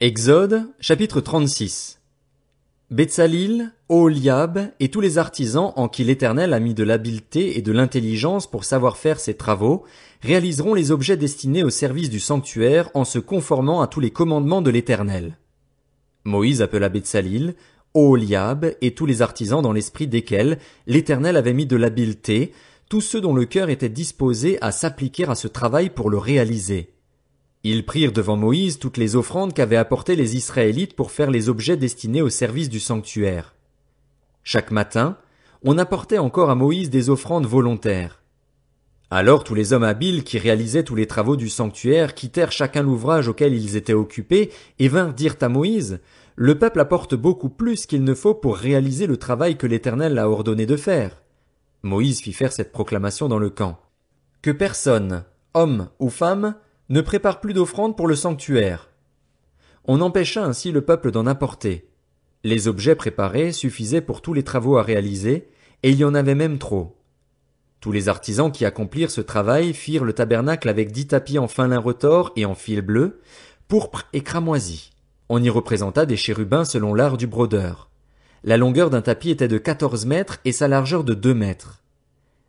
Exode, chapitre 36. Betsalil, Oholiab et tous les artisans en qui l'Éternel a mis de l'habileté et de l'intelligence pour savoir faire ses travaux, réaliseront les objets destinés au service du sanctuaire en se conformant à tous les commandements de l'Éternel. Moïse appela Betsalil, Oholiab et tous les artisans dans l'esprit desquels l'Éternel avait mis de l'habileté, tous ceux dont le cœur était disposé à s'appliquer à ce travail pour le réaliser. Ils prirent devant Moïse toutes les offrandes qu'avaient apportées les Israélites pour faire les objets destinés au service du sanctuaire. Chaque matin, on apportait encore à Moïse des offrandes volontaires. Alors tous les hommes habiles qui réalisaient tous les travaux du sanctuaire quittèrent chacun l'ouvrage auquel ils étaient occupés et vinrent dire à Moïse, le peuple apporte beaucoup plus qu'il ne faut pour réaliser le travail que l'Éternel a ordonné de faire. Moïse fit faire cette proclamation dans le camp. Que personne, homme ou femme, ne prépare plus d'offrandes pour le sanctuaire. On empêcha ainsi le peuple d'en apporter. Les objets préparés suffisaient pour tous les travaux à réaliser, et il y en avait même trop. Tous les artisans qui accomplirent ce travail firent le tabernacle avec dix tapis en fin lin retors et en fil bleu, pourpre et cramoisi. On y représenta des chérubins selon l'art du brodeur. La longueur d'un tapis était de quatorze mètres et sa largeur de deux mètres.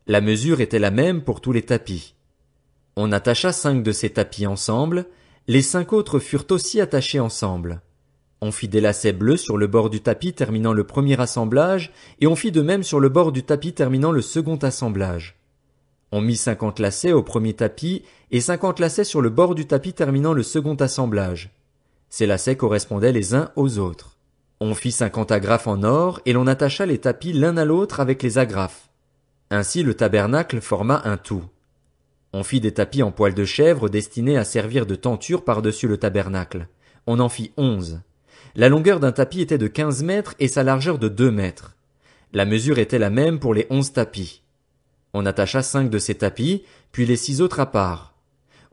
La mesure était la même pour tous les tapis. On attacha cinq de ces tapis ensemble, les cinq autres furent aussi attachés ensemble. On fit des lacets bleus sur le bord du tapis terminant le premier assemblage, et on fit de même sur le bord du tapis terminant le second assemblage. On mit cinquante lacets au premier tapis et cinquante lacets sur le bord du tapis terminant le second assemblage. Ces lacets correspondaient les uns aux autres. On fit cinquante agrafes en or et l'on attacha les tapis l'un à l'autre avec les agrafes. Ainsi le tabernacle forma un tout. On fit des tapis en poils de chèvre destinés à servir de tenture par-dessus le tabernacle. On en fit onze. La longueur d'un tapis était de quinze mètres et sa largeur de deux mètres. La mesure était la même pour les onze tapis. On attacha cinq de ces tapis, puis les six autres à part.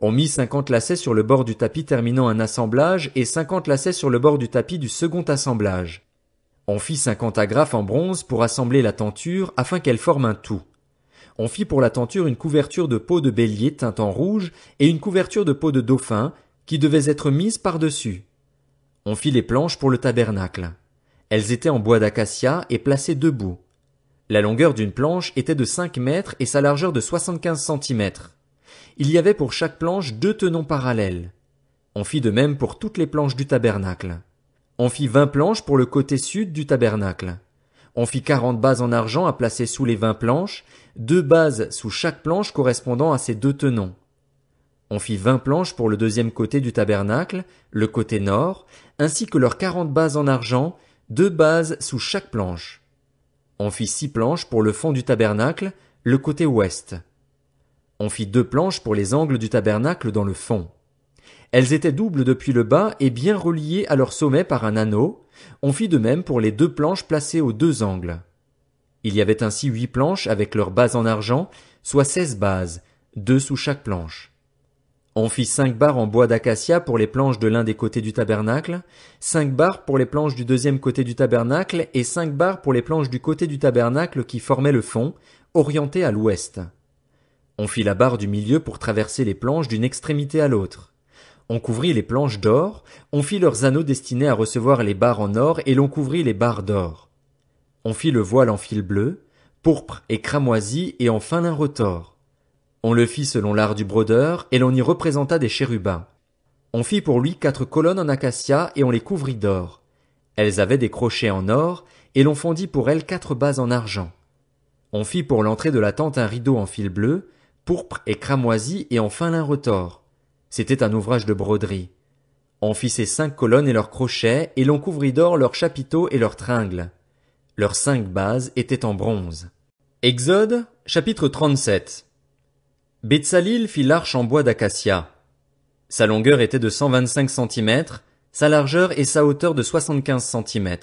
On mit cinquante lacets sur le bord du tapis terminant un assemblage et cinquante lacets sur le bord du tapis du second assemblage. On fit cinquante agrafes en bronze pour assembler la tenture afin qu'elle forme un tout. On fit pour la tenture une couverture de peau de bélier teint en rouge et une couverture de peau de dauphin qui devait être mise par-dessus. On fit les planches pour le tabernacle. Elles étaient en bois d'acacia et placées debout. La longueur d'une planche était de cinq mètres et sa largeur de 75 centimètres. Il y avait pour chaque planche deux tenons parallèles. On fit de même pour toutes les planches du tabernacle. On fit vingt planches pour le côté sud du tabernacle. On fit quarante bases en argent à placer sous les vingt planches, deux bases sous chaque planche correspondant à ces deux tenons. On fit vingt planches pour le deuxième côté du tabernacle, le côté nord, ainsi que leurs quarante bases en argent, deux bases sous chaque planche. On fit six planches pour le fond du tabernacle, le côté ouest. On fit deux planches pour les angles du tabernacle dans le fond. Elles étaient doubles depuis le bas et bien reliées à leur sommet par un anneau, on fit de même pour les deux planches placées aux deux angles. Il y avait ainsi huit planches avec leurs bases en argent, soit seize bases, deux sous chaque planche. On fit cinq barres en bois d'acacia pour les planches de l'un des côtés du tabernacle, cinq barres pour les planches du deuxième côté du tabernacle et cinq barres pour les planches du côté du tabernacle qui formaient le fond, orientées à l'ouest. On fit la barre du milieu pour traverser les planches d'une extrémité à l'autre. On couvrit les planches d'or, on fit leurs anneaux destinés à recevoir les barres en or et l'on couvrit les barres d'or. On fit le voile en fil bleu, pourpre et cramoisi et enfin l'un retors. On le fit selon l'art du brodeur et l'on y représenta des chérubins. On fit pour lui quatre colonnes en acacia et on les couvrit d'or. Elles avaient des crochets en or et l'on fondit pour elles quatre bases en argent. On fit pour l'entrée de la tente un rideau en fil bleu, pourpre et cramoisi et enfin l'un retors. C'était un ouvrage de broderie. On fit ses cinq colonnes et leurs crochets, et l'on couvrit d'or leurs chapiteaux et leurs tringles. Leurs cinq bases étaient en bronze. Exode, chapitre 37. Betsalil fit l'arche en bois d'acacia. Sa longueur était de 125 cm, sa largeur et sa hauteur de 75 cm.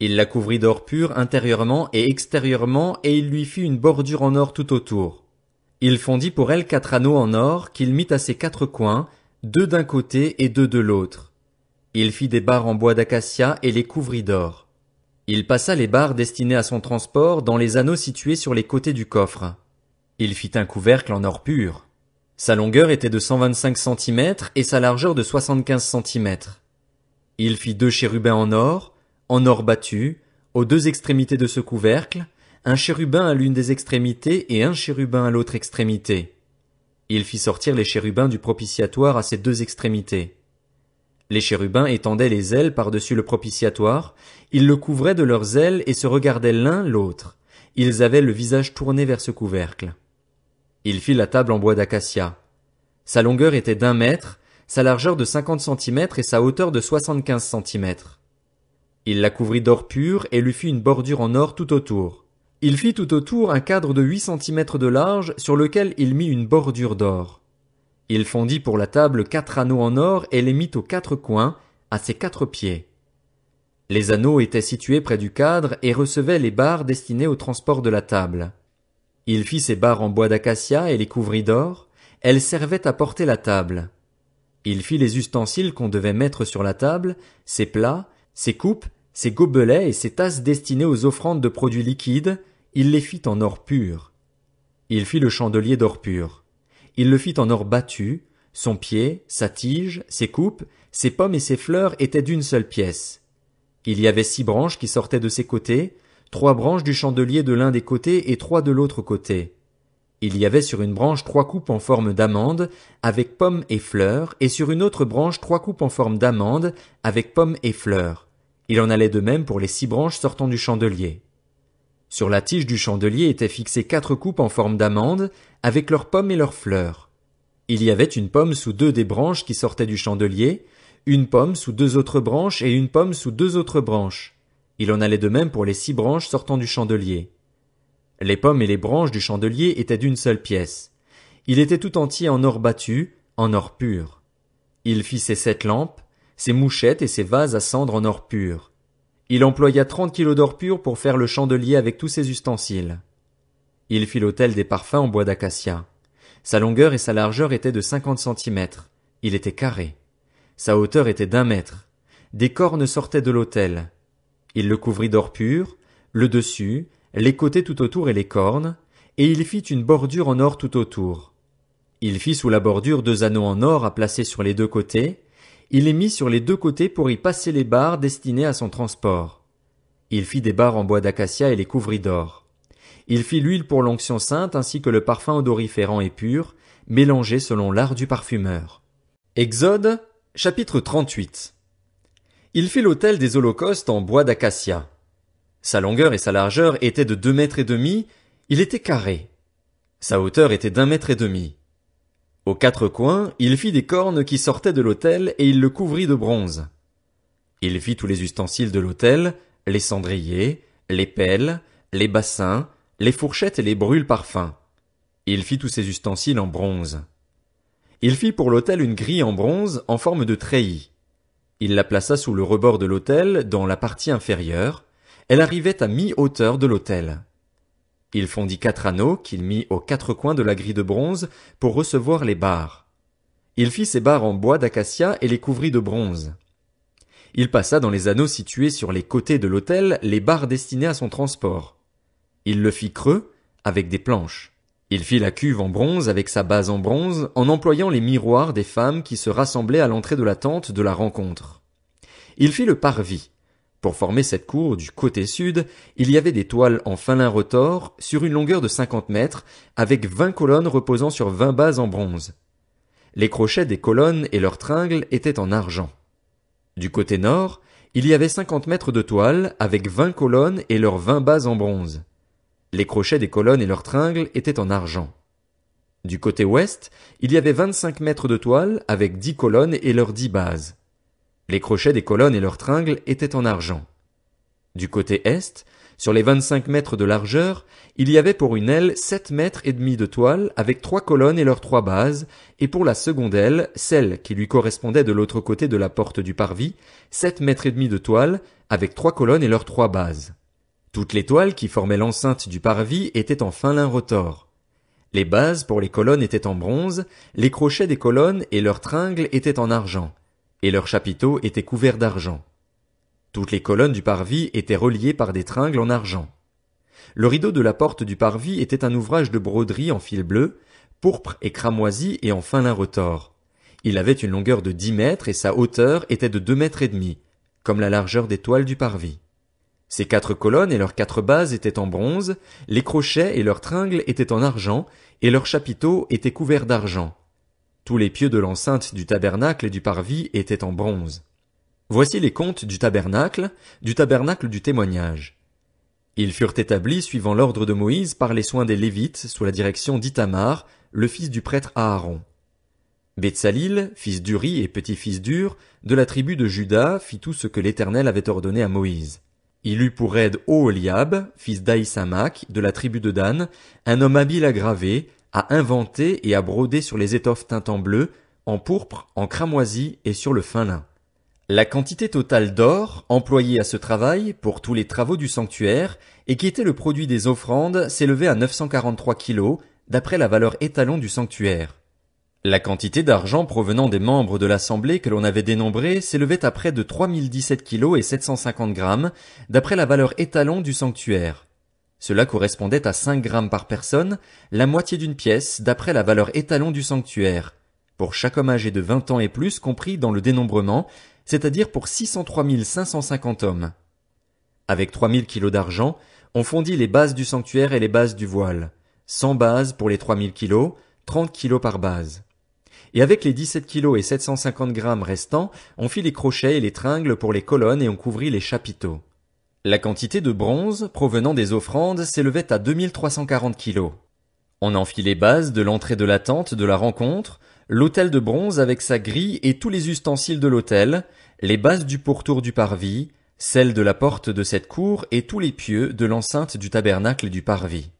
Il la couvrit d'or pur intérieurement et extérieurement et il lui fit une bordure en or tout autour. Il fondit pour elle quatre anneaux en or qu'il mit à ses quatre coins, deux d'un côté et deux de l'autre. Il fit des barres en bois d'acacia et les couvrit d'or. Il passa les barres destinées à son transport dans les anneaux situés sur les côtés du coffre. Il fit un couvercle en or pur. Sa longueur était de 125 cm et sa largeur de 75 cm. Il fit deux chérubins en or, en or battu, aux deux extrémités de ce couvercle, un chérubin à l'une des extrémités et un chérubin à l'autre extrémité. Il fit sortir les chérubins du propitiatoire à ses deux extrémités. Les chérubins étendaient les ailes par-dessus le propitiatoire, ils le couvraient de leurs ailes et se regardaient l'un l'autre. Ils avaient le visage tourné vers ce couvercle. Il fit la table en bois d'acacia. Sa longueur était d'un mètre, sa largeur de cinquante centimètres et sa hauteur de soixante-quinze centimètres. Il la couvrit d'or pur et lui fit une bordure en or tout autour. Il fit tout autour un cadre de huit centimètres de large sur lequel il mit une bordure d'or. Il fondit pour la table quatre anneaux en or et les mit aux quatre coins, à ses quatre pieds. Les anneaux étaient situés près du cadre et recevaient les barres destinées au transport de la table. Il fit ses barres en bois d'acacia et les couvrit d'or, elles servaient à porter la table. Il fit les ustensiles qu'on devait mettre sur la table, ses plats, ses coupes, ses gobelets et ses tasses destinées aux offrandes de produits liquides, il les fit en or pur. Il fit le chandelier d'or pur. Il le fit en or battu, son pied, sa tige, ses coupes, ses pommes et ses fleurs étaient d'une seule pièce. Il y avait six branches qui sortaient de ses côtés, trois branches du chandelier de l'un des côtés et trois de l'autre côté. Il y avait sur une branche trois coupes en forme d'amande, avec pommes et fleurs, et sur une autre branche trois coupes en forme d'amande, avec pommes et fleurs. Il en allait de même pour les six branches sortant du chandelier. Sur la tige du chandelier étaient fixées quatre coupes en forme d'amande, avec leurs pommes et leurs fleurs. Il y avait une pomme sous deux des branches qui sortaient du chandelier, une pomme sous deux autres branches et une pomme sous deux autres branches. Il en allait de même pour les six branches sortant du chandelier. Les pommes et les branches du chandelier étaient d'une seule pièce. Il était tout entier en or battu, en or pur. Il fit ses sept lampes, ses mouchettes et ses vases à cendre en or pur. Il employa trente kilos d'or pur pour faire le chandelier avec tous ses ustensiles. Il fit l'autel des parfums en bois d'acacia. Sa longueur et sa largeur étaient de cinquante centimètres. Il était carré. Sa hauteur était d'un mètre. Des cornes sortaient de l'autel. Il le couvrit d'or pur, le dessus, les côtés tout autour et les cornes, et il fit une bordure en or tout autour. Il fit sous la bordure deux anneaux en or à placer sur les deux côtés, il est mis sur les deux côtés pour y passer les barres destinées à son transport. Il fit des barres en bois d'acacia et les couvrit d'or. Il fit l'huile pour l'onction sainte ainsi que le parfum odoriférant et pur, mélangé selon l'art du parfumeur. Exode, chapitre 38. Il fit l'autel des holocaustes en bois d'acacia. Sa longueur et sa largeur étaient de deux mètres et demi, il était carré. Sa hauteur était d'un mètre et demi. Aux quatre coins, il fit des cornes qui sortaient de l'autel et il le couvrit de bronze. Il fit tous les ustensiles de l'autel, les cendriers, les pelles, les bassins, les fourchettes et les brûles parfums. Il fit tous ces ustensiles en bronze. Il fit pour l'autel une grille en bronze en forme de treillis. Il la plaça sous le rebord de l'autel dans la partie inférieure. Elle arrivait à mi-hauteur de l'autel. Il fondit quatre anneaux qu'il mit aux quatre coins de la grille de bronze pour recevoir les barres. Il fit ses barres en bois d'acacia et les couvrit de bronze. Il passa dans les anneaux situés sur les côtés de l'autel les barres destinées à son transport. Il le fit creux avec des planches. Il fit la cuve en bronze avec sa base en bronze en employant les miroirs des femmes qui se rassemblaient à l'entrée de la tente de la rencontre. Il fit le parvis pour former cette cour du côté sud, il y avait des toiles en fin lin retors sur une longueur de 50 mètres avec 20 colonnes reposant sur 20 bases en bronze. Les crochets des colonnes et leurs tringles étaient en argent. Du côté nord, il y avait 50 mètres de toiles avec 20 colonnes et leurs 20 bases en bronze. Les crochets des colonnes et leurs tringles étaient en argent. Du côté ouest, il y avait 25 mètres de toiles avec 10 colonnes et leurs 10 bases. Les crochets des colonnes et leurs tringles étaient en argent. Du côté est, sur les vingt-cinq mètres de largeur, il y avait pour une aile sept mètres et demi de toile avec trois colonnes et leurs trois bases, et pour la seconde aile, celle qui lui correspondait de l'autre côté de la porte du parvis, sept mètres et demi de toile avec trois colonnes et leurs trois bases. Toutes les toiles qui formaient l'enceinte du parvis étaient en fin lin rotor. Les bases pour les colonnes étaient en bronze, les crochets des colonnes et leurs tringles étaient en argent et leurs chapiteaux étaient couverts d'argent. Toutes les colonnes du parvis étaient reliées par des tringles en argent. Le rideau de la porte du parvis était un ouvrage de broderie en fil bleu, pourpre et cramoisi et en fin lin retors. Il avait une longueur de dix mètres et sa hauteur était de deux mètres et demi, comme la largeur des toiles du parvis. Ces quatre colonnes et leurs quatre bases étaient en bronze, les crochets et leurs tringles étaient en argent, et leurs chapiteaux étaient couverts d'argent. Tous les pieux de l'enceinte du tabernacle et du parvis étaient en bronze. Voici les contes du tabernacle, du tabernacle du témoignage. Ils furent établis suivant l'ordre de Moïse par les soins des Lévites sous la direction d'Itamar, le fils du prêtre Aaron. Betsalil, fils d'Uri et petit-fils d'Ur, de la tribu de Juda, fit tout ce que l'Éternel avait ordonné à Moïse. Il eut pour aide Oholiab, fils d'Aïsamach, de la tribu de Dan, un homme habile à graver, à inventer et à broder sur les étoffes teintes en bleu, en pourpre, en cramoisi et sur le fin lin. La quantité totale d'or employée à ce travail pour tous les travaux du sanctuaire et qui était le produit des offrandes s'élevait à 943 kilos d'après la valeur étalon du sanctuaire. La quantité d'argent provenant des membres de l'assemblée que l'on avait dénombré s'élevait à près de 3017 kilos et 750 grammes d'après la valeur étalon du sanctuaire. Cela correspondait à 5 grammes par personne, la moitié d'une pièce d'après la valeur étalon du sanctuaire, pour chaque homme âgé de 20 ans et plus compris dans le dénombrement, c'est-à-dire pour 603 550 hommes. Avec 3000 kilos d'argent, on fondit les bases du sanctuaire et les bases du voile. 100 bases pour les 3000 kilos, 30 kilos par base. Et avec les 17 kilos et 750 grammes restants, on fit les crochets et les tringles pour les colonnes et on couvrit les chapiteaux. La quantité de bronze provenant des offrandes s'élevait à 2340 kilos. On en fit les bases de l'entrée de la tente de la rencontre, l'autel de bronze avec sa grille et tous les ustensiles de l'autel, les bases du pourtour du parvis, celle de la porte de cette cour et tous les pieux de l'enceinte du tabernacle du parvis.